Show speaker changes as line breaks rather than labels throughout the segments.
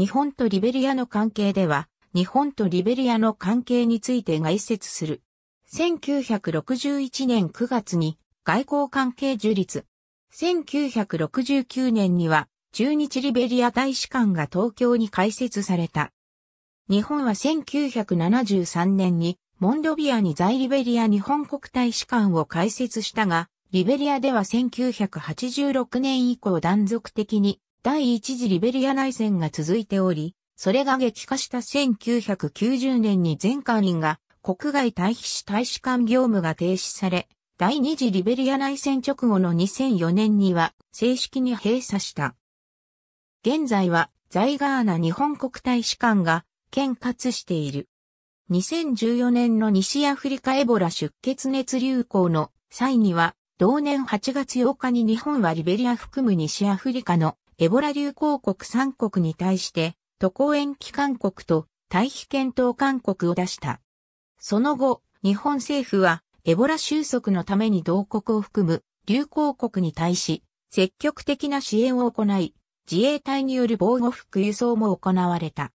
日本とリベリアの関係では、日本とリベリアの関係について概説する。1961年9月に外交関係樹立。1969年には中日リベリア大使館が東京に開設された。日本は1973年にモンドビアに在リベリア日本国大使館を開設したが、リベリアでは1986年以降断続的に第一次リベリア内戦が続いており、それが激化した1990年に全館員が国外退避し大使館業務が停止され、第二次リベリア内戦直後の2004年には正式に閉鎖した。現在は在ガーナ日本国大使館が兼轄している。2014年の西アフリカエボラ出血熱流行の際には同年8月8日に日本はリベリア含む西アフリカのエボラ流行国3国に対して、渡航延期勧告と退避検討勧告を出した。その後、日本政府は、エボラ収束のために同国を含む流行国に対し、積極的な支援を行い、自衛隊による防護服輸送も行われた。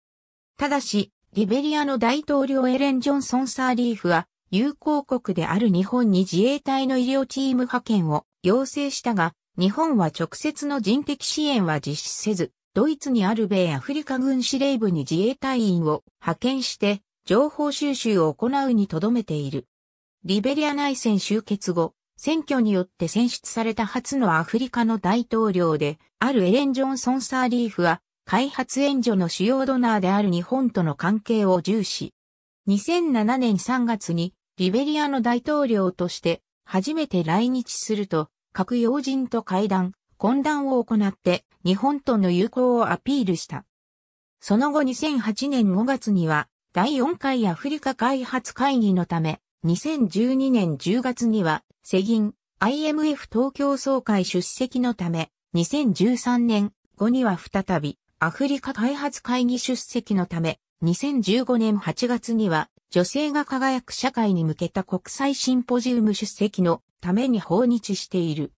ただし、リベリアの大統領エレン・ジョンソン・サーリーフは、友好国である日本に自衛隊の医療チーム派遣を要請したが、日本は直接の人的支援は実施せず、ドイツにある米アフリカ軍司令部に自衛隊員を派遣して、情報収集を行うにとどめている。リベリア内戦終結後、選挙によって選出された初のアフリカの大統領で、あるエレン・ジョンソン・サーリーフは、開発援助の主要ドナーである日本との関係を重視。2007年3月に、リベリアの大統領として、初めて来日すると、各要人と会談、懇談を行って日本との友好をアピールした。その後2008年5月には第4回アフリカ開発会議のため、2012年10月には世銀 IMF 東京総会出席のため、2013年後には再びアフリカ開発会議出席のため、2015年8月には女性が輝く社会に向けた国際シンポジウム出席のために訪日している。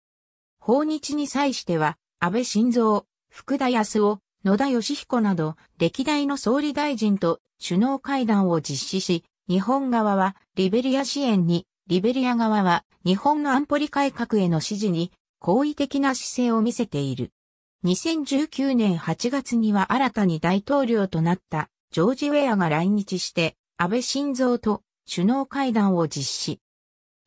訪日に際しては、安倍晋三、福田康夫、野田義彦など、歴代の総理大臣と首脳会談を実施し、日本側はリベリア支援に、リベリア側は日本の安保理改革への支持に、好意的な姿勢を見せている。2019年8月には新たに大統領となったジョージ・ウェアが来日して、安倍晋三と首脳会談を実施。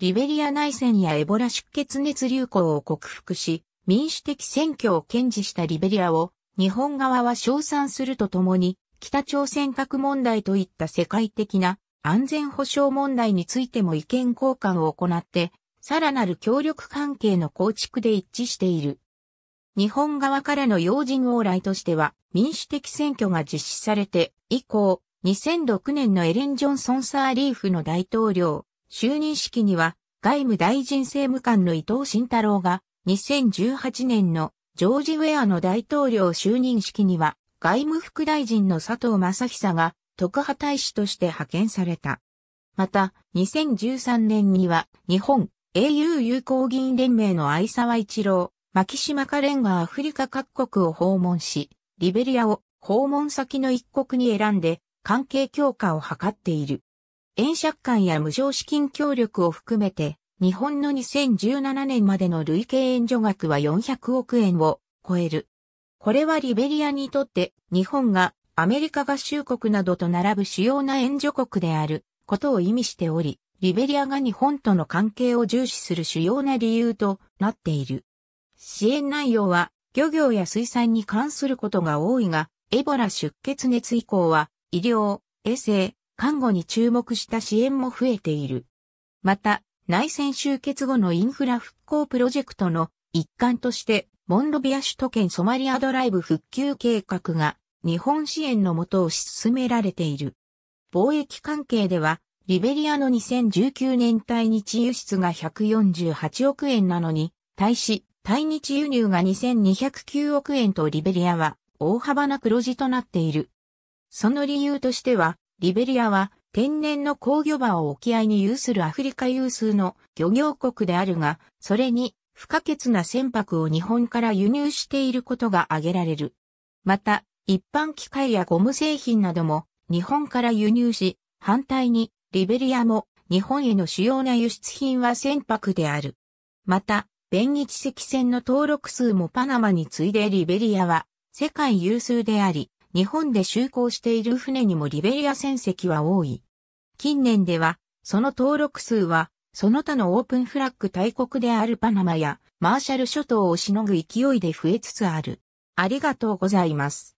リベリア内戦やエボラ出血熱流行を克服し、民主的選挙を堅持したリベリアを日本側は称賛するとともに、北朝鮮核問題といった世界的な安全保障問題についても意見交換を行って、さらなる協力関係の構築で一致している。日本側からの要人往来としては、民主的選挙が実施されて以降、2006年のエレン・ジョンソン・サーリーフの大統領、就任式には、外務大臣政務官の伊藤慎太郎が、2018年のジョージ・ウェアの大統領就任式には、外務副大臣の佐藤正久が、特派大使として派遣された。また、2013年には、日本 au 友好議員連盟の愛沢一郎、牧島カレンがアフリカ各国を訪問し、リベリアを訪問先の一国に選んで、関係強化を図っている。円借款や無償資金協力を含めて、日本の2017年までの累計援助額は400億円を超える。これはリベリアにとって日本がアメリカ合衆国などと並ぶ主要な援助国であることを意味しており、リベリアが日本との関係を重視する主要な理由となっている。支援内容は漁業や水産に関することが多いが、エボラ出血熱以降は医療、衛生、看護に注目した支援も増えている。また、内戦終結後のインフラ復興プロジェクトの一環として、モンロビア首都圏ソマリアドライブ復旧計画が日本支援のもとを進められている。貿易関係では、リベリアの2019年対日輸出が148億円なのに、対し、対日輸入が2209億円とリベリアは大幅な黒字となっている。その理由としては、リベリアは天然の工魚場を沖合に有するアフリカ有数の漁業国であるが、それに不可欠な船舶を日本から輸入していることが挙げられる。また、一般機械やゴム製品なども日本から輸入し、反対にリベリアも日本への主要な輸出品は船舶である。また、便地赤線の登録数もパナマに次いでリベリアは世界有数であり、日本で就航している船にもリベリア船籍は多い。近年では、その登録数は、その他のオープンフラッグ大国であるパナマやマーシャル諸島をしのぐ勢いで増えつつある。ありがとうございます。